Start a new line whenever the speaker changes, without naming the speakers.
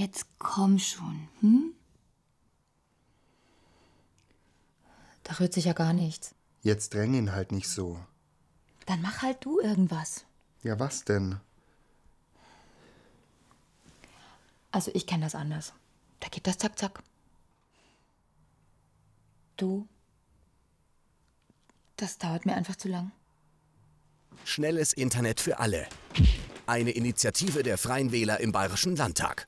Jetzt komm schon, hm? Da rührt sich ja gar nichts.
Jetzt dräng ihn halt nicht so.
Dann mach halt du irgendwas.
Ja, was denn?
Also ich kenne das anders. Da geht das zack, zack. Du, das dauert mir einfach zu lang.
Schnelles
Internet für alle. Eine Initiative der Freien Wähler im Bayerischen Landtag.